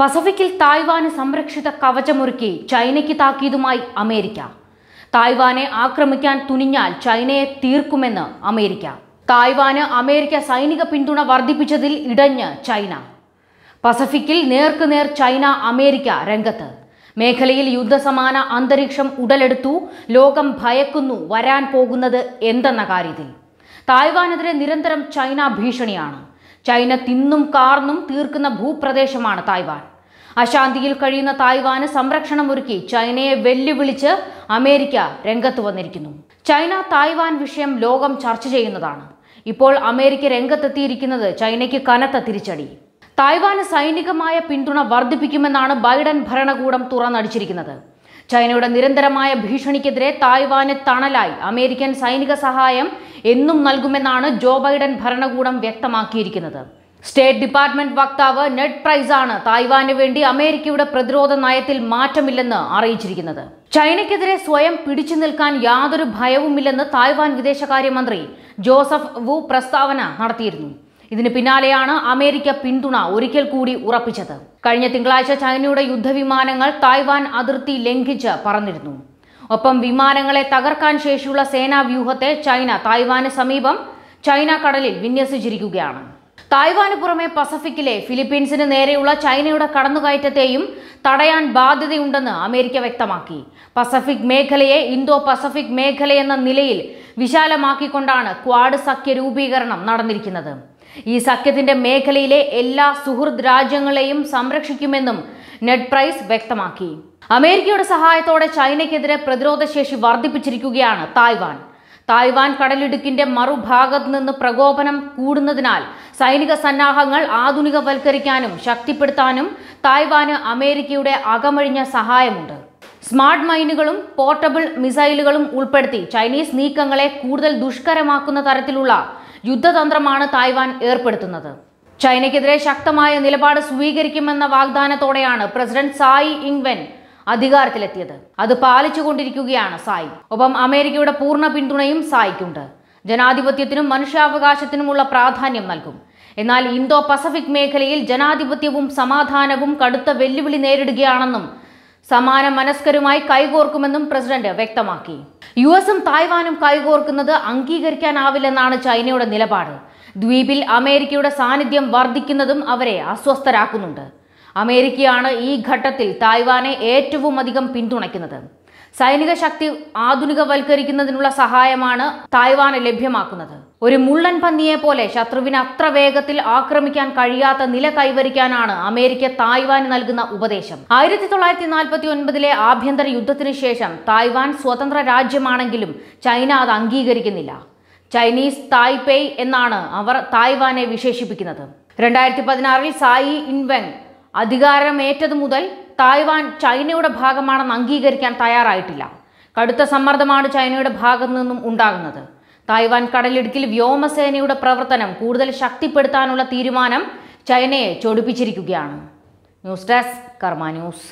പസഫിക്കിൽ Taiwan സംരക്ഷിത കവചമൊരുക്കി ചൈനയ്ക്ക് താക്കീതുമായി America തായ്വാനെ ആക്രമിക്കാൻ തുനിഞ്ഞാൽ ചൈനയെ തീർക്കുമെന്ന് അമേരിക്ക തായ്വാന് അമേരിക്ക സൈനിക പിന്തുണ വർദ്ധിപ്പിച്ചതിൽ ഇടഞ്ഞ് ചൈന പസഫിക്കിൽ നേർക്കുനേർ ചൈന അമേരിക്ക രംഗത്ത് മേഖലയിൽ യുദ്ധസമാന അന്തരീക്ഷം ഉടലെടുത്തു ലോകം ഭയക്കുന്നു വരാൻ പോകുന്നത് എന്തെന്ന കാര്യത്തിൽ തായ്വാനെതിരെ നിരന്തരം ചൈന ഭീഷണിയാണ് ചൈന തിന്നും കാർന്നും തീർക്കുന്ന ഭൂപ്രദേശമാണ് തായ്വാൻ അശാന്തിയിൽ കഴിയുന്ന തായ്വാന് സംരക്ഷണമൊരുക്കി ചൈനയെ വെല്ലുവിളിച്ച് അമേരിക്ക രംഗത്ത് വന്നിരിക്കുന്നു ചൈന തായ്വാൻ വിഷയം ലോകം ചർച്ച ചെയ്യുന്നതാണ് ഇപ്പോൾ അമേരിക്ക രംഗത്തെത്തിയിരിക്കുന്നത് ചൈനയ്ക്ക് കനത്ത തിരിച്ചടി തായ്വാന് സൈനികമായ പിന്തുണ വർദ്ധിപ്പിക്കുമെന്നാണ് ബൈഡൻ ഭരണകൂടം തുറന്നടിച്ചിരിക്കുന്നത് ചൈനയുടെ നിരന്തരമായ ഭീഷണിക്കെതിരെ തായ്വാന് തണലായി അമേരിക്കൻ സൈനിക സഹായം എന്നും നൽകുമെന്നാണ് ജോ ബൈഡൻ ഭരണകൂടം വ്യക്തമാക്കിയിരിക്കുന്നത് സ്റ്റേറ്റ് ഡിപ്പാർട്ട്മെന്റ് വക്താവ് നെഡ് ആണ് തായ്വാന് വേണ്ടി അമേരിക്കയുടെ പ്രതിരോധ നയത്തിൽ മാറ്റമില്ലെന്ന് അറിയിച്ചിരിക്കുന്നത് ചൈനയ്ക്കെതിരെ സ്വയം പിടിച്ചു നിൽക്കാൻ യാതൊരു ഭയവുമില്ലെന്ന് തായ്വാൻ വിദേശകാര്യമന്ത്രി ജോസഫ് വു പ്രസ്താവന നടത്തിയിരുന്നു ഇതിന് പിന്നാലെയാണ് അമേരിക്ക പിന്തുണ ഒരിക്കൽ കൂടി ഉറപ്പിച്ചത് കഴിഞ്ഞ തിങ്കളാഴ്ച ചൈനയുടെ യുദ്ധവിമാനങ്ങൾ തായ്വാൻ അതിർത്തി ലംഘിച്ച് പറഞ്ഞിരുന്നു ഒപ്പം വിമാനങ്ങളെ തകർക്കാൻ ശേഷിയുള്ള സേനാ വ്യൂഹത്തെ ചൈന തായ്വാന് സമീപം ചൈന കടലിൽ വിന്യസിച്ചിരിക്കുകയാണ് തായ്വാന് പുറമെ പസഫിക്കിലെ ഫിലിപ്പീൻസിന് നേരെയുള്ള ചൈനയുടെ കടന്നുകയറ്റത്തെയും തടയാൻ ബാധ്യതയുണ്ടെന്ന് അമേരിക്ക വ്യക്തമാക്കി പസഫിക് മേഖലയെ ഇന്തോ പസഫിക് മേഖലയെന്ന നിലയിൽ വിശാലമാക്കിക്കൊണ്ടാണ് ക്വാഡ് സഖ്യ രൂപീകരണം നടന്നിരിക്കുന്നത് ഈ സഖ്യത്തിന്റെ മേഖലയിലെ എല്ലാ സുഹൃദ് രാജ്യങ്ങളെയും സംരക്ഷിക്കുമെന്നും നെഡ് പ്രൈസ് വ്യക്തമാക്കി അമേരിക്കയുടെ സഹായത്തോടെ ചൈനയ്ക്കെതിരെ ശേഷി വർദ്ധിപ്പിച്ചിരിക്കുകയാണ് തായ്വാൻ തായ്വാൻ കടലിടുക്കിന്റെ മറുഭാഗത്ത് നിന്ന് പ്രകോപനം കൂടുന്നതിനാൽ സൈനിക സന്നാഹങ്ങൾ ആധുനികവൽക്കരിക്കാനും ശക്തിപ്പെടുത്താനും തായ്വാന് അമേരിക്കയുടെ അകമഴിഞ്ഞ സഹായമുണ്ട് സ്മാർട്ട് മൈനുകളും പോർട്ടബിൾ മിസൈലുകളും ഉൾപ്പെടുത്തി ചൈനീസ് നീക്കങ്ങളെ കൂടുതൽ ദുഷ്കരമാക്കുന്ന തരത്തിലുള്ള യുദ്ധതന്ത്രമാണ് തായ്വാൻ ഏർപ്പെടുത്തുന്നത് ചൈനയ്ക്കെതിരെ ശക്തമായ നിലപാട് സ്വീകരിക്കുമെന്ന വാഗ്ദാനത്തോടെയാണ് പ്രസിഡന്റ് സായി ഇംഗ്വൻ അധികാരത്തിലെത്തിയത് അത് പാലിച്ചുകൊണ്ടിരിക്കുകയാണ് സായി ഒപ്പം അമേരിക്കയുടെ പൂർണ്ണ പിന്തുണയും സായിക്കുണ്ട് ജനാധിപത്യത്തിനും മനുഷ്യാവകാശത്തിനുമുള്ള പ്രാധാന്യം നൽകും എന്നാൽ ഇന്തോ പസഫിക് മേഖലയിൽ ജനാധിപത്യവും സമാധാനവും കടുത്ത വെല്ലുവിളി നേരിടുകയാണെന്നും സമാന മനസ്കരുമായി കൈകോർക്കുമെന്നും പ്രസിഡന്റ് വ്യക്തമാക്കി യു എസും തായ്വാനും കൈകോർക്കുന്നത് അംഗീകരിക്കാനാവില്ലെന്നാണ് ചൈനയുടെ നിലപാട് ദ്വീപിൽ അമേരിക്കയുടെ സാന്നിധ്യം വർദ്ധിക്കുന്നതും അവരെ അസ്വസ്ഥരാക്കുന്നുണ്ട് അമേരിക്കയാണ് ഈ ഘട്ടത്തിൽ തായ്വാനെ ഏറ്റവും അധികം പിന്തുണയ്ക്കുന്നത് സൈനിക ശക്തി ആധുനികവൽക്കരിക്കുന്നതിനുള്ള സഹായമാണ് തായ്വാന് ലഭ്യമാക്കുന്നത് ഒരു മുള്ളൻ പന്നിയെ പോലെ ശത്രുവിന് അത്ര വേഗത്തിൽ ആക്രമിക്കാൻ കഴിയാത്ത നില കൈവരിക്കാനാണ് അമേരിക്ക തായ്വാന് നൽകുന്ന ഉപദേശം ആയിരത്തി തൊള്ളായിരത്തി നാൽപ്പത്തി ഒൻപതിലെ ആഭ്യന്തര യുദ്ധത്തിന് ശേഷം തായ്വാൻ സ്വതന്ത്ര രാജ്യമാണെങ്കിലും ചൈന അത് അംഗീകരിക്കുന്നില്ല ചൈനീസ് തായ്പേയ് എന്നാണ് അവർ തായ്വാനെ വിശേഷിപ്പിക്കുന്നത് രണ്ടായിരത്തി പതിനാറിൽ സായി ഇൻവെങ് അധികാരമേറ്റതു മുതൽ തായ്വാൻ ചൈനയുടെ ഭാഗമാണെന്ന് അംഗീകരിക്കാൻ തയ്യാറായിട്ടില്ല കടുത്ത സമ്മർദ്ദമാണ് ചൈനയുടെ ഭാഗത്തു നിന്നും ഉണ്ടാകുന്നത് തായ്വാൻ കടലിടുക്കിൽ വ്യോമസേനയുടെ പ്രവർത്തനം കൂടുതൽ ശക്തിപ്പെടുത്താനുള്ള തീരുമാനം ചൈനയെ ചൊടിപ്പിച്ചിരിക്കുകയാണ് ന്യൂസ് ഡെസ്ക് കർമ്മ ന്യൂസ്